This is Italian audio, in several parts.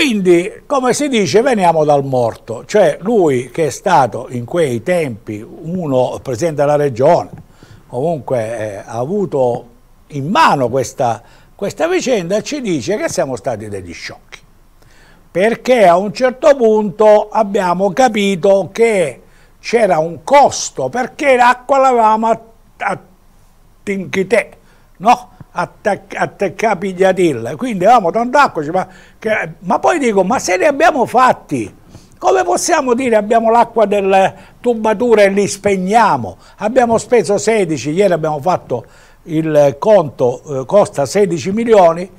Quindi, come si dice, veniamo dal morto, cioè lui che è stato in quei tempi uno presidente della regione, comunque eh, ha avuto in mano questa, questa vicenda, ci dice che siamo stati degli sciocchi, perché a un certo punto abbiamo capito che c'era un costo, perché l'acqua l'avevamo a, a tinchitè, no? attac- attaccare Pigliatella. Quindi eravamo tanto d'accordo, ma, che, ma poi dico, ma se li abbiamo fatti, come possiamo dire abbiamo l'acqua delle tubature e li spegniamo? Abbiamo speso 16, ieri abbiamo fatto il conto, eh, costa 16 milioni,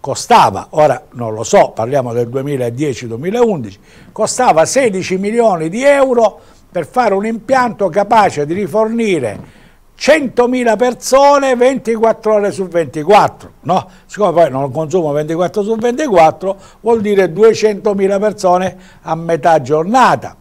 costava, ora non lo so, parliamo del 2010-2011, costava 16 milioni di euro per fare un impianto capace di rifornire 100.000 persone 24 ore su 24, no? Siccome poi non consumo 24 su 24, vuol dire 200.000 persone a metà giornata.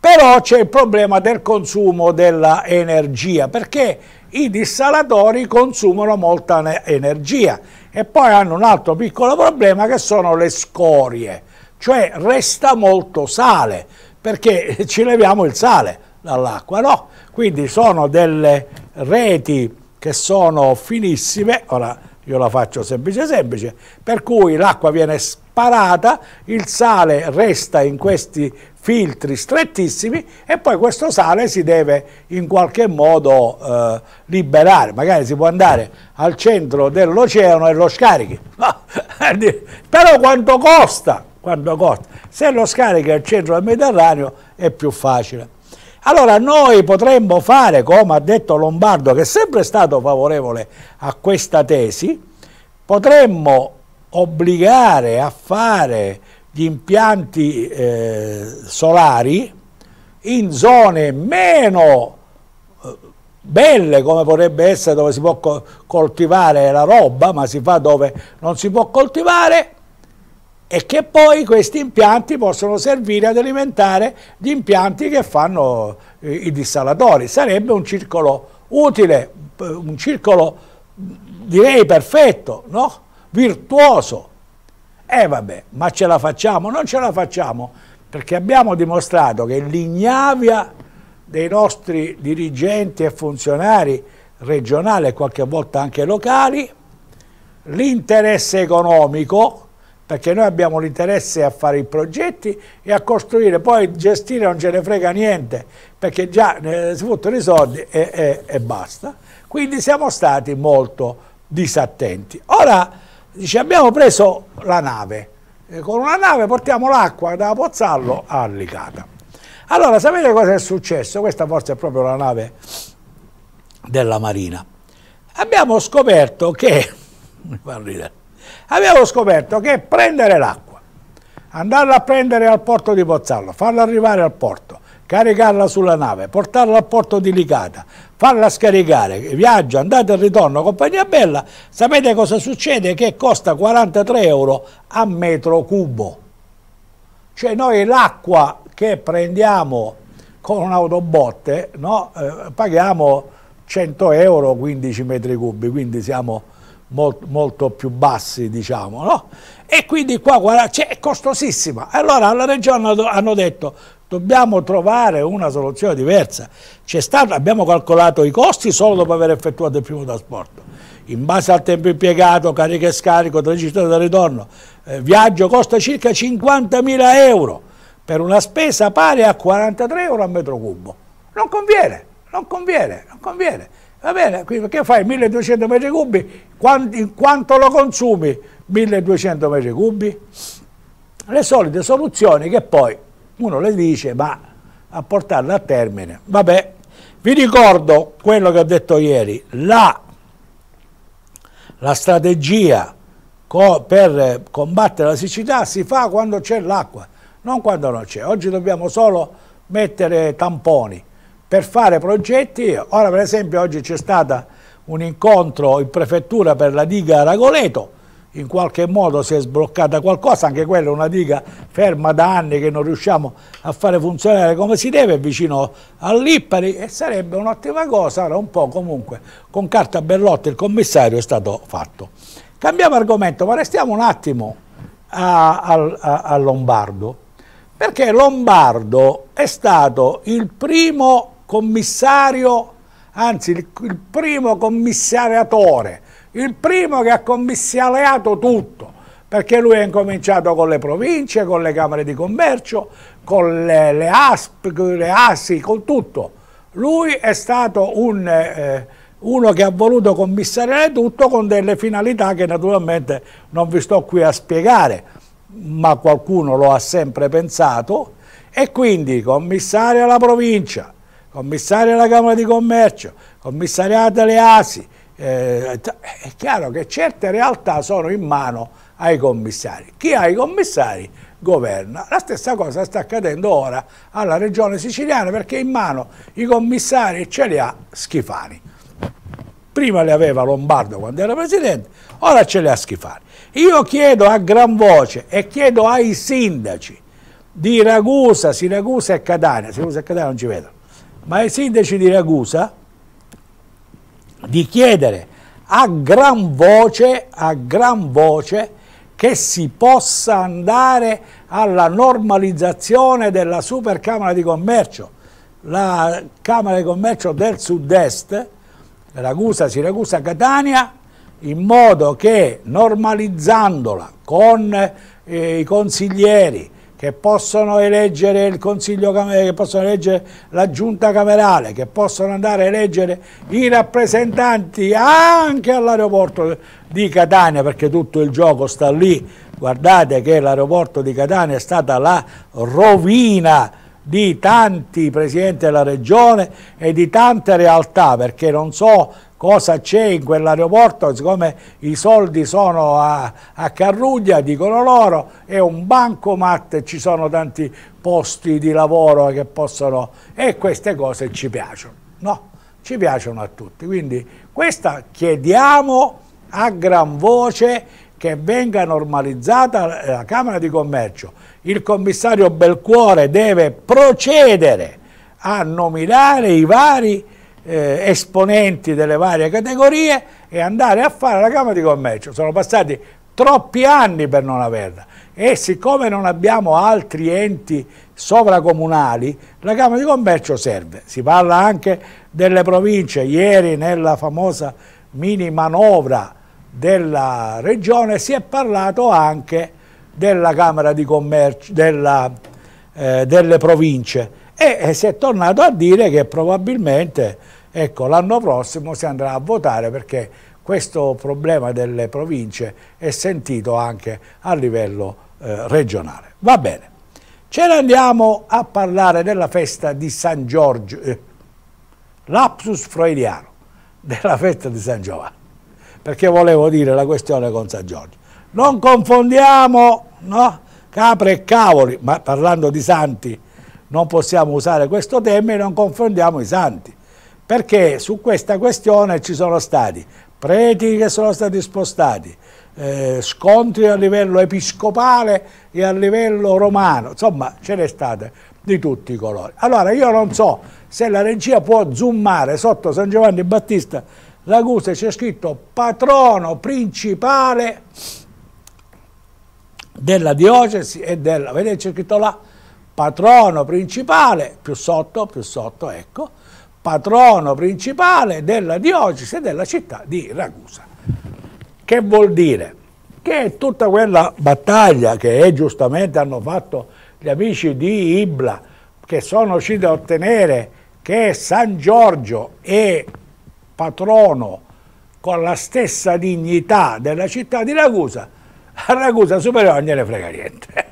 Però c'è il problema del consumo dell'energia, perché i dissalatori consumano molta energia e poi hanno un altro piccolo problema che sono le scorie, cioè resta molto sale, perché ci leviamo il sale, dall'acqua, no. Quindi sono delle reti che sono finissime, ora io la faccio semplice semplice, per cui l'acqua viene sparata, il sale resta in questi filtri strettissimi e poi questo sale si deve in qualche modo eh, liberare, magari si può andare al centro dell'oceano e lo scarichi, però quanto costa? quanto costa? Se lo scarichi al centro del Mediterraneo è più facile. Allora noi potremmo fare, come ha detto Lombardo, che è sempre stato favorevole a questa tesi, potremmo obbligare a fare gli impianti eh, solari in zone meno eh, belle come potrebbe essere dove si può coltivare la roba, ma si fa dove non si può coltivare e che poi questi impianti possono servire ad alimentare gli impianti che fanno eh, i dissalatori. Sarebbe un circolo utile, eh, un circolo direi perfetto, no? virtuoso. E eh vabbè, ma ce la facciamo? Non ce la facciamo perché abbiamo dimostrato che l'ignavia dei nostri dirigenti e funzionari regionali e qualche volta anche locali, l'interesse economico perché noi abbiamo l'interesse a fare i progetti e a costruire, poi gestire non ce ne frega niente, perché già eh, si buttano i soldi e, e, e, basta. Quindi siamo stati molto disattenti. Ora dice, abbiamo preso la nave, e con una nave portiamo l'acqua da Pozzallo a Licata. Allora, sapete cosa è successo? Questa forse è proprio la nave della Marina. Abbiamo scoperto che, mi fa ridere, Abbiamo scoperto che prendere l'acqua, andarla a prendere al porto di Pozzallo, farla arrivare al porto, caricarla sulla nave, portarla al porto di Licata, farla scaricare, viaggio, andate e ritorno, compagnia bella, sapete cosa succede? Che costa 43 euro a metro cubo. Cioè noi l'acqua che prendiamo con un'autobotte no, eh, paghiamo 100 euro 15 metri cubi, quindi siamo molto, molto più bassi, diciamo, no? E quindi qua guarda, cioè, è costosissima. Allora alla regione hanno detto dobbiamo trovare una soluzione diversa. Stato, abbiamo calcolato i costi solo dopo aver effettuato il primo trasporto. In base al tempo impiegato, carica e scarico, tragitto da ritorno, eh, viaggio costa circa 50.000 euro per una spesa pari a 43 euro al metro cubo. Non conviene, non conviene, non conviene. Va bene, quindi che fai? 1200 metri cubi, in quanto lo consumi? 1200 metri cubi? Le solite soluzioni che poi uno le dice, ma a portarle a termine. Vabbè, vi ricordo quello che ho detto ieri, la, la strategia co per combattere la siccità si fa quando c'è l'acqua, non quando non c'è. Oggi dobbiamo solo mettere tamponi, per fare progetti. Ora per esempio oggi c'è stato un incontro in prefettura per la diga Ragoleto, in qualche modo si è sbloccata qualcosa, anche quella è una diga ferma da anni che non riusciamo a fare funzionare come si deve, vicino a Lippari e sarebbe un'ottima cosa, ora un po' comunque con carta bellotta il commissario è stato fatto. Cambiamo argomento, ma restiamo un attimo a, a, a, a Lombardo, perché Lombardo è stato il primo commissario, anzi il, il primo commissariatore, il primo che ha commissariato tutto, perché lui ha incominciato con le province, con le camere di commercio, con le, le ASP, le ASI, con tutto. Lui è stato un, eh, uno che ha voluto commissariare tutto con delle finalità che naturalmente non vi sto qui a spiegare, ma qualcuno lo ha sempre pensato, e quindi commissaria alla provincia, commissario alla Camera di Commercio, commissariato alle ASI, eh, è chiaro che certe realtà sono in mano ai commissari. Chi ha i commissari governa. La stessa cosa sta accadendo ora alla regione siciliana perché in mano i commissari ce li ha Schifani. Prima li aveva Lombardo quando era presidente, ora ce li ha Schifani. Io chiedo a gran voce e chiedo ai sindaci di Ragusa, Siracusa e Catania, Siracusa e Catania non ci vedono, ma ai sindaci di Ragusa di chiedere a gran voce, a gran voce che si possa andare alla normalizzazione della Supercamera di Commercio, la Camera di Commercio del Sud-Est, Ragusa, Siracusa, Catania, in modo che normalizzandola con eh, i consiglieri, che possono eleggere il Consiglio Camerale, eh, che possono eleggere la Giunta Camerale, che possono andare a eleggere i rappresentanti anche all'aeroporto di Catania, perché tutto il gioco sta lì. Guardate che l'aeroporto di Catania è stata la rovina di tanti presidenti della regione e di tante realtà, perché non so cosa c'è in quell'aeroporto, siccome i soldi sono a, a, Carruglia, dicono loro, è un bancomat, ci sono tanti posti di lavoro che possono... e queste cose ci piacciono, no? Ci piacciono a tutti, quindi questa chiediamo a gran voce che venga normalizzata la Camera di Commercio. Il commissario Belcuore deve procedere a nominare i vari eh, esponenti delle varie categorie e andare a fare la Camera di Commercio. Sono passati troppi anni per non averla e siccome non abbiamo altri enti sovracomunali, la Camera di Commercio serve. Si parla anche delle province. Ieri nella famosa mini manovra della regione si è parlato anche della Camera di Commercio, della, eh, delle province e, e si è tornato a dire che probabilmente ecco, l'anno prossimo si andrà a votare perché questo problema delle province è sentito anche a livello eh, regionale. Va bene. Ce ne andiamo a parlare della festa di San Giorgio, eh, lapsus freudiano, della festa di San Giovanni, perché volevo dire la questione con San Giorgio. Non confondiamo no? capre e cavoli, ma parlando di santi, non possiamo usare questo tema e non confrontiamo i santi, perché su questa questione ci sono stati preti che sono stati spostati, eh, scontri a livello episcopale e a livello romano, insomma ce n'è state di tutti i colori. Allora io non so se la regia può zoomare sotto San Giovanni Battista Ragusa c'è scritto patrono principale della diocesi e della, vedete c'è scritto là, patrono principale, più sotto, più sotto, ecco, patrono principale della diocesi della città di Ragusa. Che vuol dire? Che tutta quella battaglia che eh, giustamente hanno fatto gli amici di Ibla, che sono riusciti a ottenere che San Giorgio è patrono con la stessa dignità della città di Ragusa, a Ragusa superiore non gliene frega niente.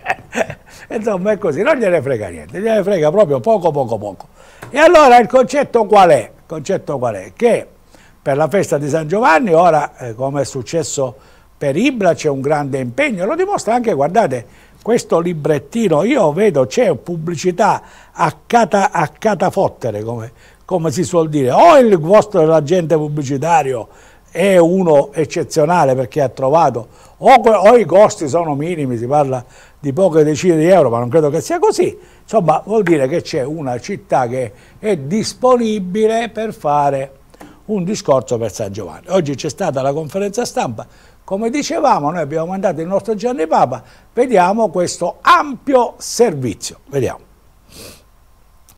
Insomma, è così, non gliene frega niente, gliene frega proprio poco, poco, poco. E allora il concetto qual è? Il concetto qual è? Che per la festa di San Giovanni, ora, eh, come è successo per Ibra, c'è un grande impegno, lo dimostra anche, guardate, questo librettino, io vedo c'è pubblicità a, cata, a catafottere, come, come si suol dire, o il vostro agente pubblicitario è uno eccezionale perché ha trovato o, o, i costi sono minimi, si parla di poche decine di euro, ma non credo che sia così. Insomma, vuol dire che c'è una città che è disponibile per fare un discorso per San Giovanni. Oggi c'è stata la conferenza stampa, come dicevamo, noi abbiamo mandato il nostro Gianni Papa, vediamo questo ampio servizio. Vediamo.